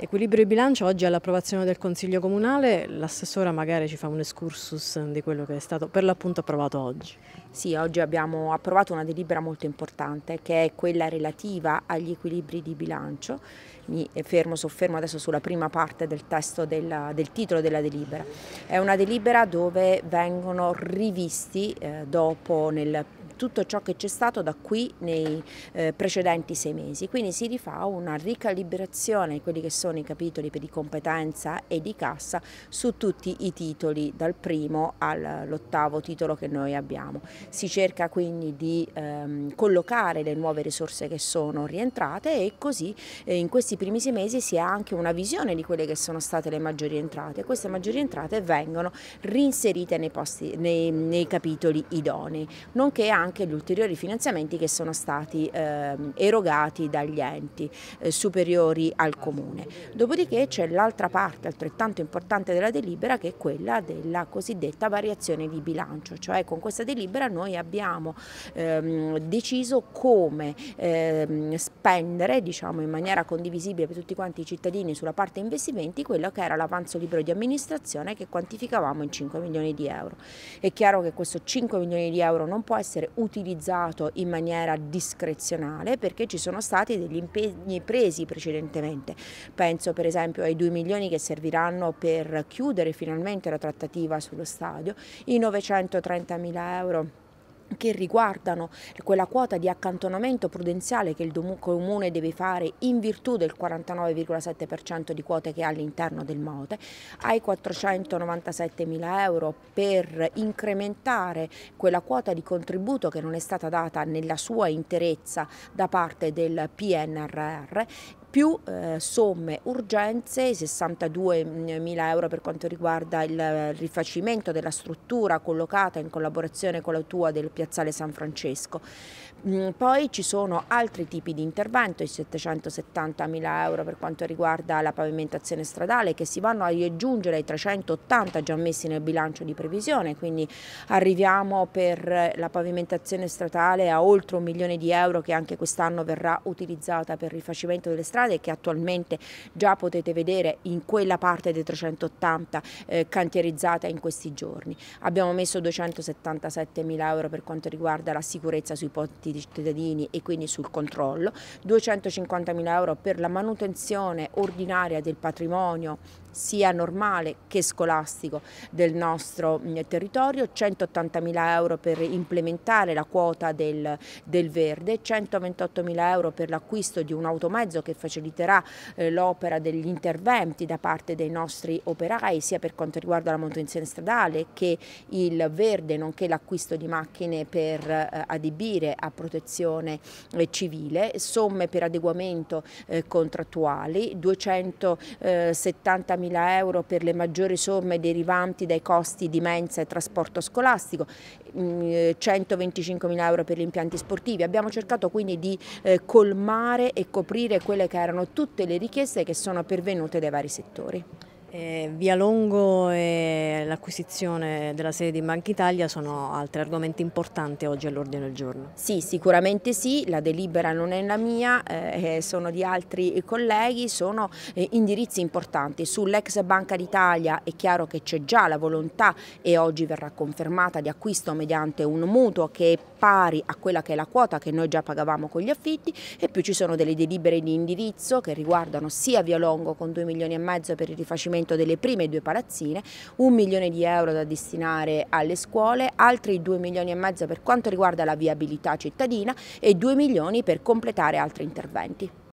Equilibrio di bilancio oggi all'approvazione del Consiglio Comunale, l'assessora magari ci fa un excursus di quello che è stato per l'appunto approvato oggi. Sì, oggi abbiamo approvato una delibera molto importante che è quella relativa agli equilibri di bilancio. Mi fermo, soffermo adesso sulla prima parte del testo del, del titolo della delibera. È una delibera dove vengono rivisti eh, dopo nel tutto ciò che c'è stato da qui nei eh, precedenti sei mesi. Quindi si rifà una ricalibrazione di quelli che sono i capitoli di competenza e di cassa su tutti i titoli, dal primo all'ottavo titolo che noi abbiamo. Si cerca quindi di ehm, collocare le nuove risorse che sono rientrate e così eh, in questi primi sei mesi si ha anche una visione di quelle che sono state le maggiori entrate. Queste maggiori entrate vengono reinserite nei, posti, nei, nei capitoli idonei, nonché anche anche gli ulteriori finanziamenti che sono stati ehm, erogati dagli enti eh, superiori al Comune. Dopodiché c'è l'altra parte altrettanto importante della delibera che è quella della cosiddetta variazione di bilancio, cioè con questa delibera noi abbiamo ehm, deciso come ehm, spendere diciamo, in maniera condivisibile per tutti quanti i cittadini sulla parte investimenti quello che era l'avanzo libero di amministrazione che quantificavamo in 5 milioni di euro. È chiaro che questo 5 milioni di euro non può essere utilizzato in maniera discrezionale perché ci sono stati degli impegni presi precedentemente. Penso per esempio ai 2 milioni che serviranno per chiudere finalmente la trattativa sullo stadio, i 930 mila euro che riguardano quella quota di accantonamento prudenziale che il comune deve fare in virtù del 49,7% di quote che ha all'interno del MOTE, ai 497 mila euro per incrementare quella quota di contributo che non è stata data nella sua interezza da parte del PNRR più eh, somme urgenze, 62 mila euro per quanto riguarda il eh, rifacimento della struttura collocata in collaborazione con la tua del piazzale San Francesco. Mm, poi ci sono altri tipi di intervento, i 770 mila euro per quanto riguarda la pavimentazione stradale che si vanno a aggiungere ai 380 già messi nel bilancio di previsione, quindi arriviamo per la pavimentazione stradale a oltre un milione di euro che anche quest'anno verrà utilizzata per il rifacimento delle strade strade che attualmente già potete vedere in quella parte dei 380 eh, cantierizzata in questi giorni. Abbiamo messo 277 mila euro per quanto riguarda la sicurezza sui ponti di cittadini e quindi sul controllo, 250 mila euro per la manutenzione ordinaria del patrimonio sia normale che scolastico del nostro mm, territorio, 180 mila euro per implementare la quota del, del verde, 128 mila euro per l'acquisto di un automezzo che facciamo faciliterà eh, l'opera degli interventi da parte dei nostri operai sia per quanto riguarda la manutenzione stradale che il verde nonché l'acquisto di macchine per eh, adibire a protezione eh, civile, somme per adeguamento eh, contrattuali, 270 mila euro per le maggiori somme derivanti dai costi di mensa e trasporto scolastico, 125 mm, mila euro per gli impianti sportivi. Abbiamo cercato quindi di eh, colmare e coprire quelle che che erano tutte le richieste che sono pervenute dai vari settori. Eh, Via Longo è l'acquisizione della sede di Banca Italia sono altri argomenti importanti oggi all'ordine del giorno. Sì, sicuramente sì, la delibera non è la mia, eh, eh sono di altri eh, colleghi, sono eh, indirizzi importanti. Sull'ex Banca d'Italia è chiaro che c'è già la volontà e oggi verrà confermata di acquisto mediante un mutuo che è pari a quella che è la quota che noi già pagavamo con gli affitti e più ci sono delle delibere di indirizzo che riguardano sia Via Longo con 2 milioni e mezzo per il rifacimento delle prime due palazzine, 1 milione milioni di euro da destinare alle scuole, altri 2 milioni e mezzo per quanto riguarda la viabilità cittadina e 2 milioni per completare altri interventi.